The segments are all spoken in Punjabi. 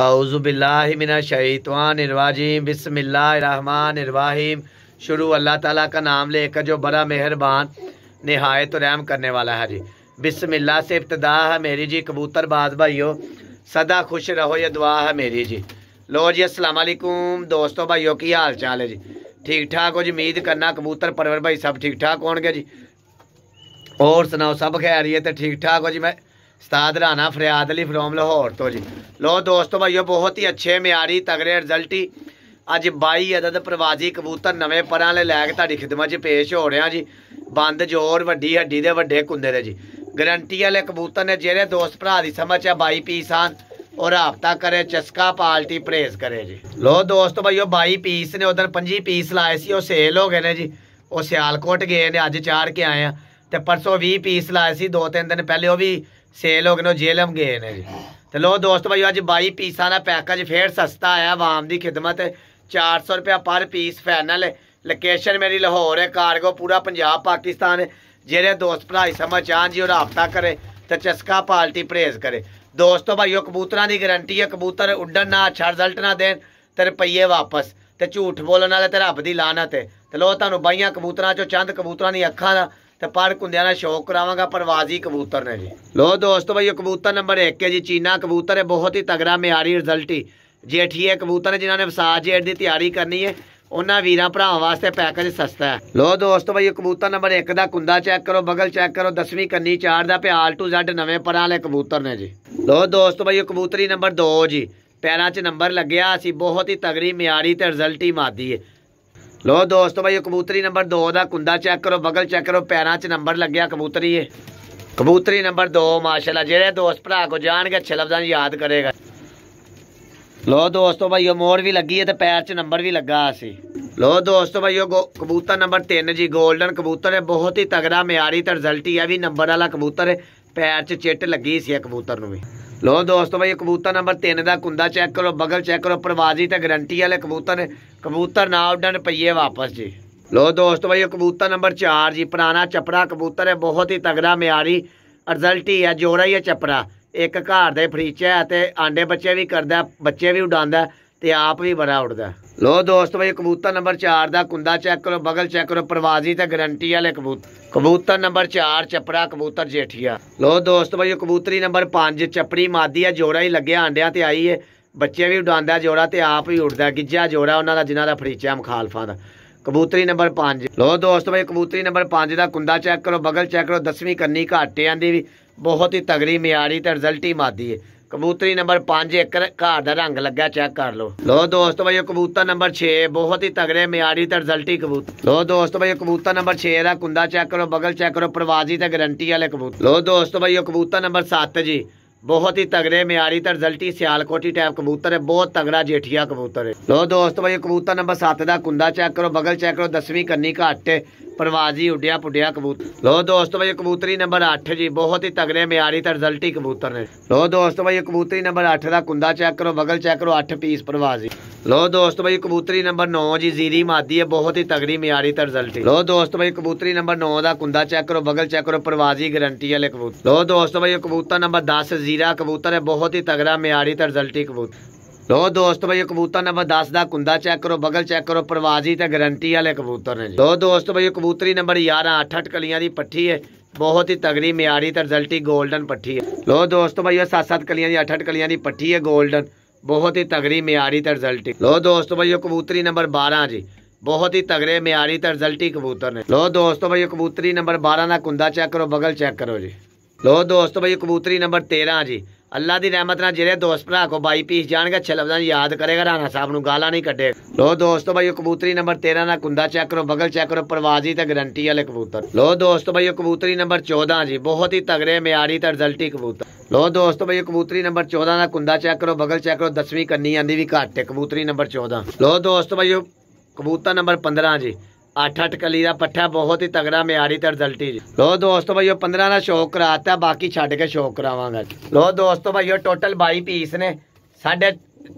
बिस्मिल्लाहिर्रहमानिर्रहीम बसमिल्लाम शुरू अल्लाह ताला का नाम लेकर जो बड़ा मेहरबान नहायत तो रहम करने वाला है जी बिसमिल्ला से इब्तदा है मेरी जी कबूतर बाज भाइयों सदा खुश रहो ये दुआ है मेरी जी लो जी असलकुम दोस्तों भाइयों की हाल चाल है जी ठीक ठाक हो जी उम्मीद करना कबूतर परवर भाई सब ठीक ठाक हो जी और सुनाओ सब खैरियत ठीक ठाक हो जी मैं ਉਸਤਾਦ ਰਾਣਾ ਫਰਿਆਦ ਅਲੀ ਫਰੋਮ ਲਾਹੌਰ ਤੋਂ ਜੀ ਲੋ ਦੋਸਤੋ ਭਾਈਓ ਬਹੁਤ ਹੀ ਅੱਛੇ ਮਿਆਰੀ ਤਗੜੇ ਰਿਜ਼ਲਟੀ ਅੱਜ 22 ਅਦਦ ਪ੍ਰਵਾਜੀ ਕਬੂਤਰ ਨਵੇਂ ਪਰਾਂ ਲੈ ਲੈ ਕੇ ਤੁਹਾਡੀ ਖਿਦਮਤ 'ਚ ਪੇਸ਼ ਹੋ ਰਿਹਾ ਜੀ ਬੰਦ ਜੋਰ ਵੱਡੀ ਹੱਡੀ ਦੇ ਵੱਡੇ ਕੁੰਦੇ ਦੇ ਜੀ ਗਰੰਟੀ ਵਾਲੇ ਕਬੂਤਰ ਨੇ ਜਿਹੜੇ ਦੋਸਤ ਭਰਾ ਦੀ ਸਮਝ ਆ 22 ਪੀਸ ਆਨ ਔਰ ਹਫਤਾ ਕਰੇ ਚਸਕਾ ਪਾਲਟੀ ਪ੍ਰੇਜ਼ ਕਰੇ ਜੀ ਲੋ ਦੋਸਤੋ ਭਾਈਓ 22 ਪੀਸ ਨੇ ਉਧਰ 25 ਪੀਸ ਲਾਏ ਸੀ ਉਹ ਸੇਲ ਹੋ ਗਏ ਨੇ ਜੀ ਉਹ ਸਿਆਲਕੋਟ ਗਏ ਨੇ ਅੱਜ ਚਾੜ ਕੇ ਆਏ ਆ ਤੇ ਪਰਸੋਂ 20 ਪੀਸ ਲਾਏ ਸੀ ਦੋ ਤਿੰਨ ਦਿਨ ਪਹਿਲੇ ਉਹ ਵੀ ਸੇਲ ਹੋ ਗਏ ਨੇ ਜੇਲਮ ਗਏ ਨੇ ਜੀ ਤੇ ਲੋ ਦੋਸਤ ਭਾਈ ਅੱਜ 22 ਪੀਸਾਂ ਦਾ ਪੈਕੇਜ ਫੇਰ ਸਸਤਾ ਆਇਆ ਆਵਾਮ ਦੀ ਖਿਦਮਤ 400 ਰੁਪਿਆ ਪਰ ਪੀਸ ਫਾਈਨਲ ਲੋਕੇਸ਼ਨ ਮੇਰੀ ਲਾਹੌਰ ਹੈ ਕਾਰਗੋ ਪੂਰਾ ਪੰਜਾਬ ਪਾਕਿਸਤਾਨ ਜਿਹੜੇ ਦੋਸਤ ਭਾਈ ਸਮਝ ਚਾਹਣ ਜੀ ਉਹ ਰਾਬਤਾ ਕਰੇ ਤੇ ਚਸਕਾ ਪਾਲਟੀ ਪ੍ਰੇਜ਼ ਕਰੇ ਦੋਸਤੋ ਭਾਈਓ ਕਬੂਤਰਾਂ ਦੀ ਗਾਰੰਟੀ ਹੈ ਕਬੂਤਰ ਉੱਡਣ ਨਾ ਅੱਛਾ ਰਿਜ਼ਲਟ ਨਾ ਦੇਣ ਤੇ ਰੁਪਈਏ ਵਾਪਸ ਤੇ ਝੂਠ ਬੋਲਣ ਵਾਲੇ ਤੇ ਰੱਬ ਦੀ ਲਾਨਤ ਹੈ ਤੇ ਲੋ ਤੁਹਾਨੂੰ ਬਾਈਆਂ ਕਬੂਤਰਾਂ ਚੋਂ ਚੰਦ ਕਬੂਤਰਾਂ ਦੀ ਅੱਖਾਂ ਦਾ ਤੇ ਪਰ ਕੁੰਦਿਆਂ ਦਾ ਸ਼ੌਕ ਕਰਾਵਾਂਗਾ ਪਰਵਾਜ਼ੀ ਕਬੂਤਰ ਨੇ ਜੀ ਲੋ ਦੋਸਤੋ ਬਈ ਇਹ ਕਬੂਤਰ ਨੰਬਰ 1 ਹੈ ਜੀ ਚੀਨਾ ਕਬੂਤਰ ਹੈ ਬਹੁਤ ਹੀ ਤਗੜਾ ਮਿਆਰੀ ਰਿਜ਼ਲਟੀ ਜੇਠੀਏ ਕਬੂਤਰ ਜਿਨ੍ਹਾਂ ਨੇ ਵਸਾਜ ਜੇਠ ਦੀ ਤਿਆਰੀ ਕਰਨੀ ਹੈ ਉਹਨਾਂ ਵੀਰਾਂ ਭਰਾਵਾਂ ਵਾਸਤੇ ਪੈਕੇਜ ਸਸਤਾ ਹੈ ਲੋ ਦੋਸਤੋ ਬਈ ਕਬੂਤਰ ਨੰਬਰ 1 ਦਾ ਕੁੰਦਾ ਚੈੱਕ ਕਰੋ ਬਗਲ ਚੈੱਕ ਕਰੋ 10ਵੀਂ ਕੰਨੀ 4 ਦਾ ਪਿਆਲ ਟੂ ਜ਼ੈਡ ਨਵੇਂ ਪਰਾਂ ਵਾਲੇ ਕਬੂਤਰ ਨੇ ਜੀ ਲੋ ਦੋਸਤੋ ਬਈ ਕਬੂਤਰੀ ਨੰਬਰ 2 ਜੀ ਪੈਰਾਂ 'ਚ ਨੰਬਰ ਲੱਗਿਆ ਸੀ ਬਹੁਤ ਹੀ ਤਗੜੀ ਮਿਆਰੀ ਤੇ ਰਿਜ਼ਲਟੀ ਮਾਦੀ ਹੈ ਲੋ ਦੋਸਤੋ ਭਾਈ ਕਬੂਤਰੀ ਨੰਬਰ 2 ਦਾ ਕੁੰਡਾ ਚੈੱਕ ਕਰੋ ਬਗਲ ਚੈੱਕ ਕਰੋ ਪੈਰਾਂ 'ਚ ਨੰਬਰ ਲੱਗਿਆ ਕਬੂਤਰੀ ਏ ਕਬੂਤਰੀ ਨੰਬਰ 2 ਮਾਸ਼ਾਅੱਲਾ ਜਿਹੜੇ ਦੋਸਤ ਭਰਾ ਕੋ ਜਾਣਗੇ ਅੱਛੇ ਲਫ਼ਜ਼ਾਂ ਯਾਦ ਕਰੇਗਾ ਲੋ ਦੋਸਤੋ ਭਾਈ ਉਹ ਮੋੜ ਵੀ ਲੱਗੀ ਏ ਤੇ ਪੈਰ 'ਚ ਨੰਬਰ ਵੀ ਲੱਗਾ ਸੀ ਲੋ ਦੋਸਤੋ ਭਾਈ ਉਹ ਕਬੂਤਰ ਨੰਬਰ 3 ਜੀ 골ਡਨ ਕਬੂਤਰ ਹੈ ਬਹੁਤ ਹੀ ਤਗੜਾ ਮਿਆਰੀ ਤੇ ਰਿਜ਼ਲਟ ਹੀ ਆ ਵੀ ਨੰਬਰ ਵਾਲਾ ਕਬੂਤਰ ਹੈ ਪੈਰ 'ਚ ਚਿੱਟ ਲੱਗੀ ਸੀ ਇਹ ਕਬੂਤਰ ਨੂੰ ਵੀ ਲੋ ਦੋਸਤੋ ਬਈ ਕਬੂਤਰ ਨੰਬਰ 3 ਦਾ ਕੁੰਦਾ ਚੈੱਕ ਕਰੋ ਬਗਲ ਚੈੱਕ ਕਰੋ ਪ੍ਰਵਾਜ਼ੀ ਤੇ ਗਰੰਟੀ ਵਾਲੇ ਕਬੂਤਰ ਕਬੂਤਰ ਨਾ ਉੱਡਣ ਪਈਏ ਵਾਪਸ ਜੀ ਲੋ ਦੋਸਤੋ ਬਈ ਕਬੂਤਰ ਨੰਬਰ 4 ਜੀ ਪੁਰਾਣਾ ਚਪੜਾ ਕਬੂਤਰ ਹੈ ਬਹੁਤ ਹੀ ਤਗੜਾ ਮਿਆਰੀ ਰਿਜ਼ਲਟ ਹੀ ਹੈ ਜੋੜਾ ਹੀ ਹੈ ਚਪੜਾ ਇੱਕ ਘਰ ਦੇ ਫਰੀਚਾ ਤੇ ਆਂਡੇ ਬੱਚੇ ਵੀ ਕਰਦਾ ਬੱਚੇ ਵੀ ਉਡਾਉਂਦਾ ਤੇ ਆਪ ਵੀ ਬੜਾ ਉੱਡਦਾ ਲੋ ਦੋਸਤ ਬਈ ਕਬੂਤਰ ਨੰਬਰ 4 ਦਾ ਕੁੰਡਾ ਚੈੱਕ ਕਰੋ ਬਗਲ ਚੈੱਕ ਕਰੋ ਪ੍ਰਵਾਜ਼ੀ ਤੇ ਗਰੰਟੀ ਵਾਲੇ ਕਬੂਤਰ ਕਬੂਤਰ ਨੰਬਰ 4 ਚਪੜਾ ਕਬੂਤਰ ਜੇਠੀਆ ਲੋ ਦੋਸਤ ਬਈ ਕਬੂਤਰੀ ਨੰਬਰ 5 ਚਪੜੀ ਮਾਦੀ ਆ ਜੋੜਾ ਹੀ ਲੱਗਿਆ ਆਂਡਿਆਂ ਤੇ ਆਈ ਏ ਬੱਚੇ ਵੀ ਉਡਾਉਂਦਾ ਜੋੜਾ ਤੇ ਆਪ ਹੀ ਉੱਡਦਾ ਗਿੱਜਾ ਜੋੜਾ ਉਹਨਾਂ ਦਾ ਜਿਨ੍ਹਾਂ ਦਾ ਫਰੀਚਾ ਮਖਾਲਫਾ ਦਾ ਕਬੂਤਰੀ ਨੰਬਰ 5 ਲੋ ਦੋਸਤ ਬਈ ਕਬੂਤਰੀ ਨੰਬਰ 5 ਦਾ ਕੁੰਡਾ ਚੈੱਕ ਕਰੋ ਬਗਲ ਚੈੱਕ ਕਰੋ ਦਸਵੀਂ ਕੰਨੀ ਘਾਟਿਆਂ ਦੀ ਵੀ ਬਹੁਤ ਹੀ ਤਗੜੀ ਮਿਆਰੀ ਤੇ ਰਿਜ਼ਲਟ ਹੀ ਮਾਦੀ ਏ ਕਬੂਤਰੀ ਨੰਬਰ 5 ਇੱਕ ਘਰ ਦਾ ਰੰਗ ਲੱਗਾ ਚੈੱਕ ਕਰ ਲਓ ਲੋ ਦੋਸਤੋ ਬਈ ਕਬੂਤਰ ਨੰਬਰ 6 ਬਹੁਤ ਹੀ ਤਗੜੇ ਮਿਆਰੀ ਤੇ ਰਿਜ਼ਲਟੀ ਕਬੂਤਰ ਲੋ ਦੋਸਤੋ ਬਈ ਕਬੂਤਰ ਨੰਬਰ 6 ਦਾ ਕੁੰਡਾ ਚੈੱਕ ਕਰੋ ਬਗਲ ਚੈੱਕ ਕਰੋ ਪ੍ਰਵਾਜ਼ੀ ਤੇ ਗਰੰਟੀ ਵਾਲੇ ਕਬੂਤਰ ਲੋ ਦੋਸਤੋ ਬਈ ਕਬੂਤਰ ਨੰਬਰ 7 ਜੀ ਬਹੁਤ ਹੀ ਤਗੜੇ ਮਿਆਰੀ ਤੇ ਰਿਜ਼ਲਟੀ ਸਿਆਲਕੋਟੀ ਟਾਈਪ ਕਬੂਤਰ ਹੈ ਬਹੁਤ ਤਗੜਾ ਜੇਠੀਆ ਕਬੂਤਰ ਹੈ ਲੋ ਦੋਸਤ ਬਈ ਕਬੂਤਰ ਨੰਬਰ 7 ਦਾ ਕੁੰਡਾ ਚੈੱਕ ਕਰੋ ਬਗਲ ਚੈੱਕ ਕਰੋ 10ਵੀਂ ਕੰਨੀ ਘੱਟ ਪਰਵਾਜ਼ ਹੀ ਉੱਡਿਆ ਪੁੱਡਿਆ ਕਬੂਤਰ ਲੋ ਦੋਸਤੋ ਭਾਈ ਕਬੂਤਰੀ ਨੰਬਰ 8 ਜੀ ਬਹੁਤ ਹੀ ਤਗੜੇ ਮਿਆਰੀ ਤੇ ਰਿਜ਼ਲਟੀ ਕਬੂਤਰ ਨੇ ਲੋ ਦੋਸਤੋ ਭਾਈ ਕਬੂਤਰੀ ਨੰਬਰ 8 ਦਾ ਕੁੰਦਾ ਚੈੱਕ ਕਰੋ ਬਗਲ ਚੈੱਕ ਕਰੋ 8 ਪੀਸ ਹੀ ਲੋ ਦੋਸਤੋ ਭਾਈ ਕਬੂਤਰੀ ਨੰਬਰ 9 ਜੀ ਜ਼ੀਰੀ ਮਾਦੀ ਹੈ ਬਹੁਤ ਹੀ ਤਗੜੀ ਮਿਆਰੀ ਤੇ ਰਿਜ਼ਲਟੀ ਲੋ ਦੋਸਤੋ ਭਾਈ ਕਬੂਤਰੀ ਨੰਬਰ 9 ਦਾ ਕੁੰਦਾ ਚੈੱਕ ਕਰੋ ਬਗਲ ਚੈੱਕ ਕਰੋ ਹੀ ਗਾਰੰਟੀ ਵਾਲੇ ਕਬੂਤਰ ਲੋ ਦੋਸਤੋ ਭਾਈ ਕਬੂਤਰ ਨੰਬਰ 10 ਜ਼ੀਰਾ ਕਬੂਤਰ ਹੈ ਬਹੁਤ ਹੀ ਤਗੜਾ ਮਿਆਰੀ ਤੇ ਰਿਜ਼ਲਟੀ ਕਬੂਤਰ ਲੋ ਦੋਸਤ ਬਈ ਕਬੂਤਰ ਨੰਬਰ 10 ਦਾ ਕੁੰਦਾ ਚੈੱਕ ਕਰੋ ਬਗਲ ਚੈੱਕ ਕਰੋ ਪ੍ਰਵਾਜੀ ਤੇ ਗਾਰੰਟੀ ਵਾਲੇ ਕਬੂਤਰ ਨੇ ਜੀ ਲੋ ਦੋਸਤ ਬਈ ਕਬੂਤਰੀ ਨੰਬਰ 11 8-8 ਕਲੀਆਂ ਦੀ ਪੱਠੀ ਹੈ ਬਹੁਤ ਹੀ ਤਗੜੀ ਮਿਆਰੀ ਤੇ ਰਿਜ਼ਲਟੀ 골ਡਨ ਪੱਠੀ ਹੈ ਲੋ ਦੋਸਤ ਬਈ 7-7 ਕਲੀਆਂ ਦੀ 8-8 ਕਲੀਆਂ ਦੀ ਪੱਠੀ ਹੈ 골ਡਨ ਬਹੁਤ ਹੀ ਤਗੜੀ ਮਿਆਰੀ ਤੇ ਰਿਜ਼ਲਟੀ ਲੋ ਦੋਸਤ ਬਈ ਕਬੂਤਰੀ ਨੰਬਰ 12 ਜੀ ਬਹੁਤ ਹੀ ਤਗੜੇ ਮਿਆਰੀ ਤੇ ਰਿਜ਼ਲਟੀ ਕਬੂਤਰ ਨੇ ਲੋ ਦੋਸਤ ਬਈ ਕਬੂਤਰੀ ਨੰਬਰ 12 ਦਾ ਕੁੰਦਾ ਚੈੱਕ ਕਰੋ ਬਗਲ ਚੈੱਕ ਕਰੋ ਜੀ ਲੋ ਦੋਸਤ ਬਈ ਕਬੂਤਰੀ ਨੰਬਰ 13 ਜੀ अल्लाह की रहमत ना जेरे दोस्त भरा को बाई पीस जाएंगे अच्छे लफजा याद करेगा राणा साहब नाला नहीं कटे लो दोस्तों भाई कबूतरी नंबर तेरह का कुंदा चेक करो बगल चेक करो परवाजी तो गरंटी वाले कबूतर लो दोस्तों भाई कबूतरी नंबर चौदह जी बहुत ही तगड़े म्यारी रिजल्टी कबूतर लो दोस्तों भाई कबूतरी नंबर चौदह का कुंदा चेक करो बगल चैक करो दसवीं कन्नी आंधी भी घट कबूतरी नंबर चौदह लो दोस्तों भाई कबूतर नंबर पंद्रह जी ਅੱਠ ਕਲੀ ਦਾ ਪੱਠਾ ਬਹੁਤ ਹੀ ਤਗੜਾ ਮਿਆਰੀ ਤੇ रिजल्टी ਜੀ ਲੋ ਦੋਸਤੋ ਭਾਈਓ 15 ਦਾ ਸ਼ੌਕ ਕਰਾਤਾ ਬਾਕੀ ਛੱਡ ਕੇ ਸ਼ੌਕ ਕਰਾਵਾਂਗਾ ਲੋ ਦੋਸਤੋ टोटल ਟੋਟਲ 22 ਪੀਸ ਨੇ ਸਾਡੇ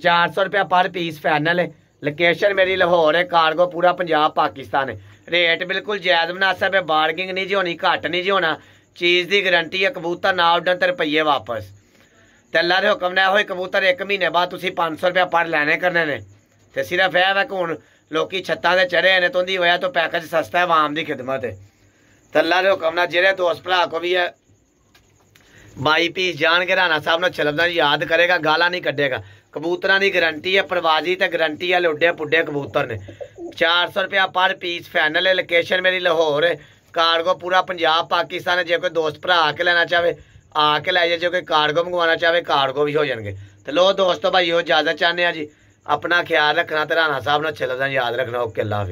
400 ਰੁਪਿਆ ਪਰ ਪੀਸ ਫਾਈਨਲ ਹੈ ਲੋਕੇਸ਼ਨ ਮੇਰੀ ਲਾਹੌਰ ਹੈ ਕਾਰਗੋ ਪੂਰਾ ਪੰਜਾਬ ਪਾਕਿਸਤਾਨ ਹੈ ਰੇਟ ਬਿਲਕੁਲ ਜਾਇਜ਼ ਮਨਾਸਬ ਹੈ ਬਾਰਗਿੰਗ ਨਹੀਂ ਜੀ ਹੋਣੀ ਘੱਟ ਨਹੀਂ ਜੀ ਹੋਣਾ ਚੀਜ਼ ਦੀ ਗਾਰੰਟੀ ਹੈ ਕਬੂਤਰ ਨਾ ਉੱਡਣ ਤੇ ਰੁਪਈਏ ਵਾਪਸ ਤੇ ਅੱਲਾ ਦੇ ਹੁਕਮ ਨਾਲ ਹੋਏ ਕਬੂਤਰ 1 ਮਹੀਨੇ ਬਾਅਦ ਤੁਸੀਂ 500 ਰੁਪਿਆ ਪਰ ਲੈਣੇ ਕਰਨੇ ਨੇ ਤੇ ਸਿਰਫ ਇਹ ਹੈ ਕਿ ਹੁਣ ਲੋਕੀ ਛੱਤਾਂ ਤੇ ਚੜੇ ਨੇ ਤੋਂ ਦੀ ਵਜ੍ਹਾ ਤੋਂ ਪੈਕੇਜ ਸਸਤਾ ਹੈ ਆਮ ਦੀ ਖਿਦਮਤ ਹੈ ਤੱਲਾ ਦੇ ਹੁਕਮ ਨਾਲ ਜਿਹੜੇ ਦੋਸਤ ਭਰਾ ਕੋ ਵੀ ਹੈ ਬਾਈ ਪੀਸ ਜਾਣ ਕੇ ਰਾਣਾ ਸਾਹਿਬ ਨੂੰ ਚਲਬਦਾ ਯਾਦ ਕਰੇਗਾ ਗਾਲਾਂ ਨਹੀਂ ਕੱਢੇਗਾ ਕਬੂਤਰਾਂ ਦੀ ਗਾਰੰਟੀ ਹੈ ਪ੍ਰਵਾਜੀ ਤੇ ਗਾਰੰਟੀ ਹੈ ਲੋਡੇ ਪੁੱਡੇ ਕਬੂਤਰ ਨੇ 400 ਰੁਪਿਆ ਪਰ ਪੀਸ ਫਾਈਨਲ ਹੈ ਲੋਕੇਸ਼ਨ ਮੇਰੀ ਲਾਹੌਰ ਹੈ ਕਾਰਗੋ ਪੂਰਾ ਪੰਜਾਬ ਪਾਕਿਸਤਾਨ ਜੇ ਕੋਈ ਦੋਸਤ ਭਰਾ ਆ ਕੇ ਲੈਣਾ ਚਾਹੇ ਆ ਕੇ ਲੈ ਜੇ ਕੋਈ ਕਾਰਗੋ ਮੰਗਵਾਉਣਾ ਚਾਹੇ ਕਾਰਗੋ ਵੀ ਹੋ ਜਾਣਗੇ ਤੇ ਲੋ ਦੋਸਤੋ ਭਾਈਓ ਜਿਆਦਾ ਚਾਹਨੇ ਆ ਜੀ ਆਪਣਾ ਖਿਆਲ ਰੱਖਣਾ ਤੇ ਰਾਣਾ ਸਾਹਿਬ ਨਾਲ ਚੱਲਦਾ ਯਾਦ ਰੱਖਣਾ ਓਕੇ ਅੱਲਾ